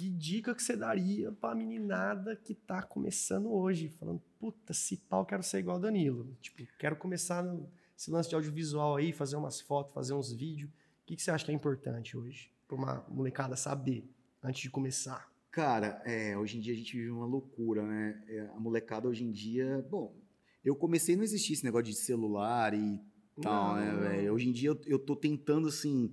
que dica que você daria pra meninada que tá começando hoje? Falando, puta, se pau, quero ser igual Danilo. Tipo, quero começar esse lance de audiovisual aí, fazer umas fotos, fazer uns vídeos. O que, que você acha que é importante hoje pra uma molecada saber antes de começar? Cara, é, hoje em dia a gente vive uma loucura, né? É, a molecada hoje em dia. Bom, eu comecei não existia esse negócio de celular e não, tal, né, velho? Hoje em dia eu, eu tô tentando, assim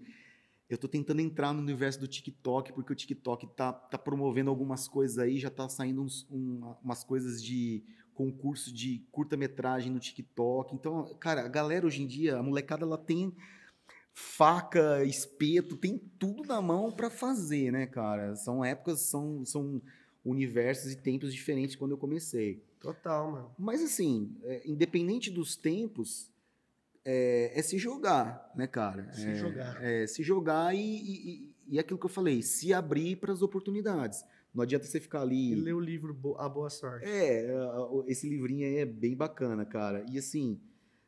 eu tô tentando entrar no universo do TikTok, porque o TikTok tá, tá promovendo algumas coisas aí, já tá saindo uns, um, umas coisas de concurso de curta-metragem no TikTok. Então, cara, a galera hoje em dia, a molecada, ela tem faca, espeto, tem tudo na mão para fazer, né, cara? São épocas, são, são universos e tempos diferentes quando eu comecei. Total, mano. Mas assim, é, independente dos tempos, é, é se jogar, né, cara? Se é, jogar. É, se jogar e, e, e aquilo que eu falei, se abrir para as oportunidades. Não adianta você ficar ali. E ler o livro A Boa Sorte. É, esse livrinho aí é bem bacana, cara. E assim,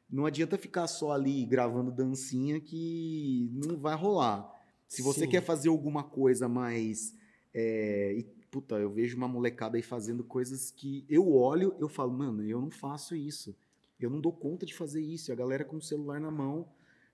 não adianta ficar só ali gravando dancinha que não vai rolar. Se você Sim. quer fazer alguma coisa mais. É, e, puta, eu vejo uma molecada aí fazendo coisas que eu olho, eu falo, mano, eu não faço isso. Eu não dou conta de fazer isso. E a galera com o celular na mão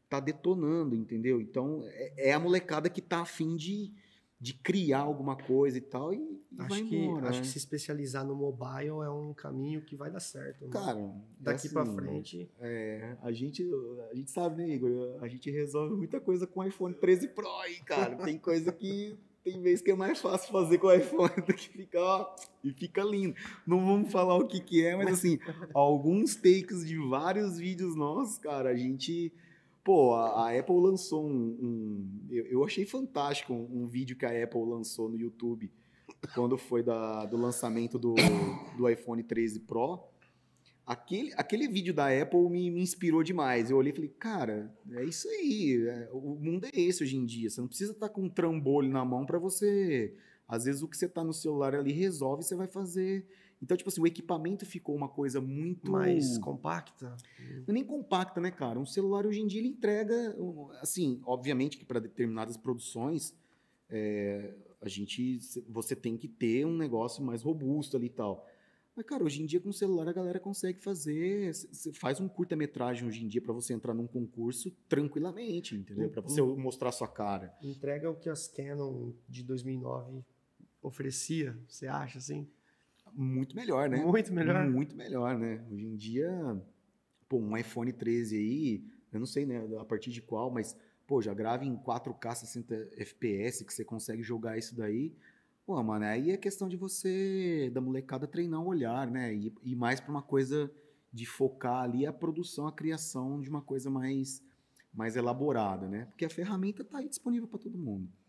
tá detonando, entendeu? Então é, é a molecada que tá afim de, de criar alguma coisa e tal. E, e acho, que, acho né? que se especializar no mobile é um caminho que vai dar certo. Né? Cara, é daqui assim, para frente. É, a gente, a gente sabe, né, Igor? A gente resolve muita coisa com o iPhone 13 Pro, aí, cara. Tem coisa que tem vezes que é mais fácil fazer com o iPhone do que ficar, ó, e fica lindo. Não vamos falar o que que é, mas assim, alguns takes de vários vídeos nossos, cara, a gente... Pô, a, a Apple lançou um... um eu, eu, achei fantástico um, um, vídeo que a Apple lançou no YouTube, quando foi da, do lançamento do, do iPhone 13 Pro, Aquele, aquele vídeo da Apple me, me inspirou demais. Eu olhei e falei, cara, é isso aí. É, o mundo é esse hoje em dia. Você não precisa estar tá com um trambolho na mão para você. Às vezes o que você está no celular ali resolve, você vai fazer. Então, tipo assim, o equipamento ficou uma coisa muito. Mais compacta? Não é nem compacta, né, cara? Um celular hoje em dia ele entrega. Assim, obviamente que para determinadas produções. É, a gente você tem que ter um negócio mais robusto ali e tal. Mas, cara, hoje em dia com o celular a galera consegue fazer. Você faz um curta-metragem hoje em dia para você entrar num concurso tranquilamente, entendeu? Para você uhum. mostrar sua cara. Entrega o que as Canon de 2009 oferecia, você acha assim? Muito melhor, né? Muito melhor. Muito melhor, né? Hoje em dia, pô, um iPhone 13 aí, eu não sei, né, a partir de qual, mas, pô, já grava em 4K 60 FPS que você consegue jogar isso daí. Pô, mano, aí é questão de você, da molecada, treinar o olhar, né? E, e mais para uma coisa de focar ali a produção, a criação de uma coisa mais, mais elaborada, né? Porque a ferramenta tá aí disponível para todo mundo.